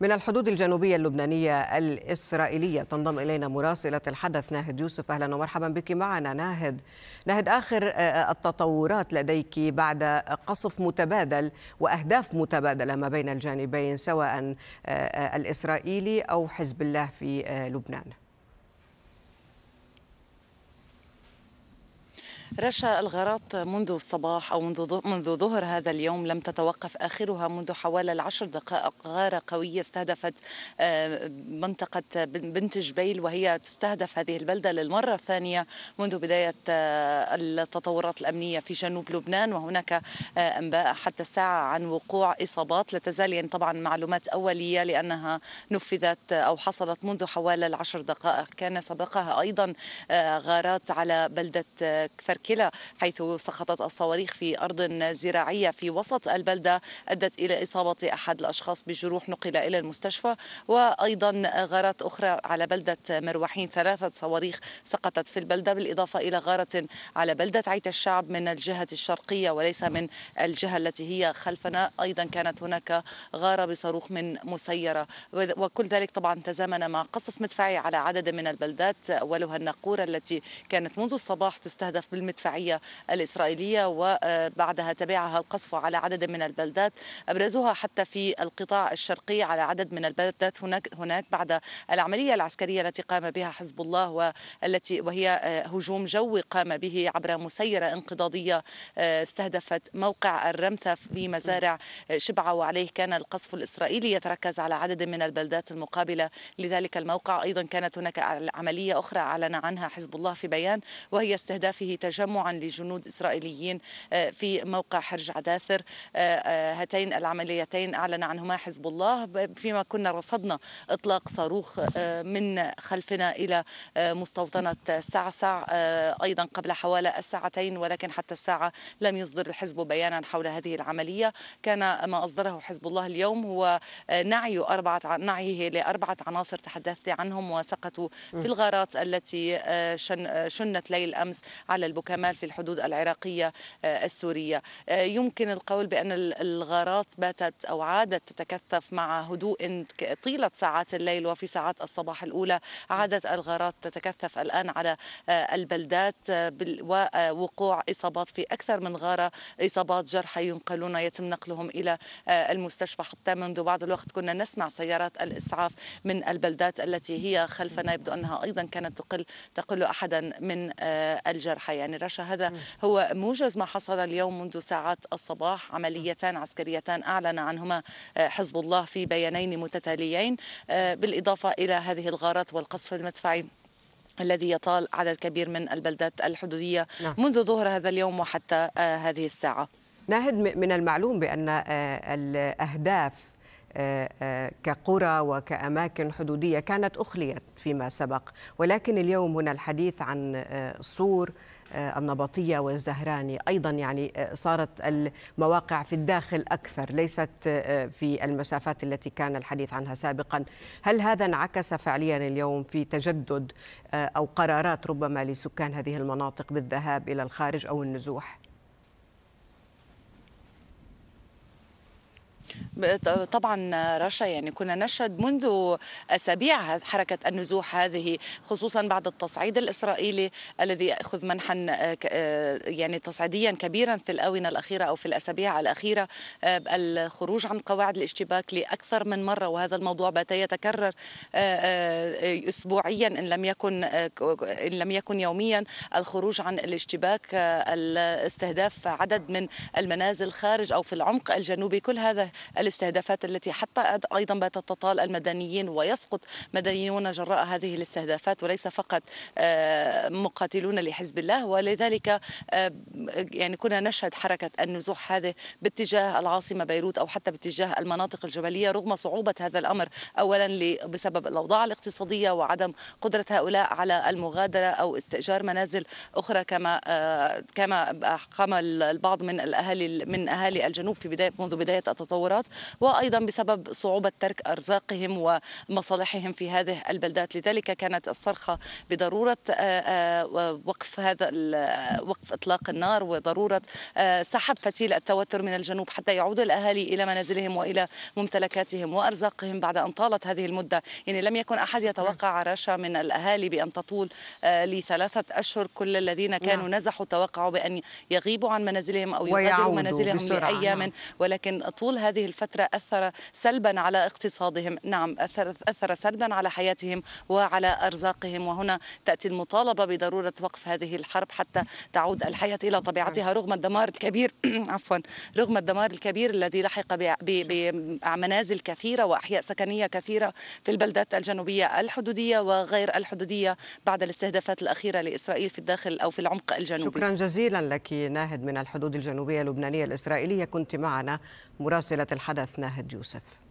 من الحدود الجنوبية اللبنانية الإسرائيلية تنضم إلينا مراسلة الحدث ناهد يوسف أهلا ومرحبا بك معنا ناهد ناهد آخر آه، آه، التطورات لديك بعد قصف متبادل وأهداف متبادلة ما بين الجانبين سواء آه، الإسرائيلي أو حزب الله في لبنان رشا الغارات منذ الصباح أو منذ منذ ظهر هذا اليوم لم تتوقف آخرها منذ حوالي العشر دقائق غارة قوية استهدفت آه، منطقة بنت جبيل وهي تستهدف هذه البلدة للمرة الثانية منذ بداية آه، التطورات الأمنية في جنوب لبنان وهناك آه، أنباء حتى الساعة عن وقوع إصابات لا تزال يعني طبعا معلومات أولية لأنها نفذت أو حصلت منذ حوالي العشر دقائق كان سبقها أيضا غارات على بلدة كفر مشكلة حيث سقطت الصواريخ في أرض زراعية في وسط البلدة أدت إلى إصابة أحد الأشخاص بجروح نقل إلى المستشفى وأيضا غارات أخرى على بلدة مروحين ثلاثة صواريخ سقطت في البلدة بالإضافة إلى غارة على بلدة عيت الشعب من الجهة الشرقية وليس من الجهة التي هي خلفنا أيضا كانت هناك غارة بصاروخ من مسيرة وكل ذلك طبعا تزامن مع قصف مدفعي على عدد من البلدات أولها الناقورة التي كانت منذ الصباح تستهدف بالمدفع المدفعية الإسرائيلية وبعدها تبعها القصف على عدد من البلدات أبرزها حتى في القطاع الشرقي على عدد من البلدات هناك هناك بعد العملية العسكرية التي قام بها حزب الله والتي وهي آه، هجوم جوي قام به عبر مسيرة انقضاضية آه، استهدفت موقع الرمثة في مزارع شبعة وعليه كان القصف الإسرائيلي يتركز على عدد من البلدات المقابلة لذلك الموقع أيضا كانت هناك عملية أخرى أعلن عنها حزب الله في بيان وهي استهدافه تجمع تجمعا لجنود إسرائيليين آه، في موقع حرج عداثر آه، آه، هاتين العمليتين أعلن عنهما حزب الله فيما كنا رصدنا إطلاق صاروخ من خلفنا إلى مستوطنة سعسع أيضا قبل حوالي الساعتين ولكن حتى الساعة لم يصدر الحزب بيانا حول هذه العملية كان ما أصدره حزب الله اليوم هو نعي أربعة نعيه لأربعة عناصر تحدثت عنهم وسقطوا في الغارات التي شنت ليل أمس على البكاء كمان في الحدود العراقية آه، السورية آه، يمكن القول بأن الغارات باتت أو عادت تتكثف مع هدوء طيلة ساعات الليل وفي ساعات الصباح الأولى عادت الغارات تتكثف الآن على آه، البلدات ووقوع إصابات في أكثر من غارة إصابات جرحى ينقلون يتم نقلهم إلى المستشفى حتى منذ بعض الوقت كنا نسمع سيارات الإسعاف من البلدات التي هي خلفنا يبدو أنها أيضا كانت تقل تقل أحدا من الجرحى يعني رشا هذا هو موجز ما حصل اليوم منذ ساعات الصباح عمليتان عسكريتان أعلن عنهما آه، حزب الله في بيانين متتاليين آه، بالإضافة إلى هذه الغارات والقصف المدفعي الذي يطال عدد كبير من البلدات الحدودية نعم. منذ ظهر هذا اليوم وحتى آه، هذه الساعة ناهد من المعلوم بأن الأهداف آه، آه، كقرى وكأماكن حدودية كانت أخليت فيما سبق ولكن اليوم هنا الحديث عن آه، صور النبطية والزهراني أيضا يعني صارت المواقع في الداخل أكثر ليست في المسافات التي كان الحديث عنها سابقا هل هذا انعكس فعليا اليوم في تجدد أو قرارات ربما لسكان هذه المناطق بالذهاب إلى الخارج أو النزوح؟ طبعا رشا يعني كنا نشهد منذ أسابيع حركة النزوح هذه خصوصا بعد التصعيد الإسرائيلي الذي يأخذ منحا آه، آه، يعني تصعيديا كبيرا في الآونة الأخيرة أو في الأسابيع الأخيرة آه، الخروج عن قواعد الاشتباك لأكثر من مرة وهذا الموضوع بات يتكرر أسبوعيا إن لم يكن إن لم يكن يوميا الخروج عن الاشتباك الاستهداف عدد من المنازل خارج أو في العمق الجنوبي كل هذا الاستهدافات التي حتى أيضا باتت تطال المدنيين ويسقط مدنيون جراء هذه الاستهدافات وليس فقط آه، مقاتلون لحزب الله ولذلك آه، يعني كنا نشهد حركة النزوح هذه باتجاه العاصمة بيروت أو حتى باتجاه المناطق الجبلية رغم صعوبة هذا الأمر أولا بسبب الأوضاع الاقتصادية وعدم قدرة هؤلاء على المغادرة أو استئجار منازل أخرى كما آه، كما قام البعض من الأهالي من أهالي الجنوب في بداية منذ بداية التطورات وأيضا بسبب صعوبة ترك أرزاقهم ومصالحهم في هذه البلدات لذلك كانت الصرخة بضرورة آه، آه، وقف هذا وقف إطلاق النار وضرورة آه، سحب فتيل التوتر من الجنوب حتى يعود الأهالي إلى منازلهم وإلى ممتلكاتهم وأرزاقهم بعد أن طالت هذه المدة يعني لم يكن أحد يتوقع نعم. عراشة من الأهالي بأن تطول لثلاثة أشهر كل الذين نعم. كانوا نعم. نزحوا توقعوا بأن يغيبوا عن منازلهم أو يغادروا منازلهم لأيام نعم. ولكن طول هذه الفترة الفترة أثر سلبا على اقتصادهم نعم أثر, أثر سلبا على حياتهم وعلى أرزاقهم وهنا تأتي المطالبة بضرورة وقف هذه الحرب حتى تعود الحياة إلى طبيعتها رغم الدمار الكبير عفوا رغم الدمار الكبير الذي لحق بمنازل كثيرة وأحياء سكنية كثيرة في البلدات الجنوبية الحدودية وغير الحدودية بعد الاستهدافات الأخيرة لإسرائيل في الداخل أو في العمق الجنوبي شكرا جزيلا لك ناهد من الحدود الجنوبية اللبنانية الإسرائيلية كنت معنا مراسلة الحرب حدث ناهد يوسف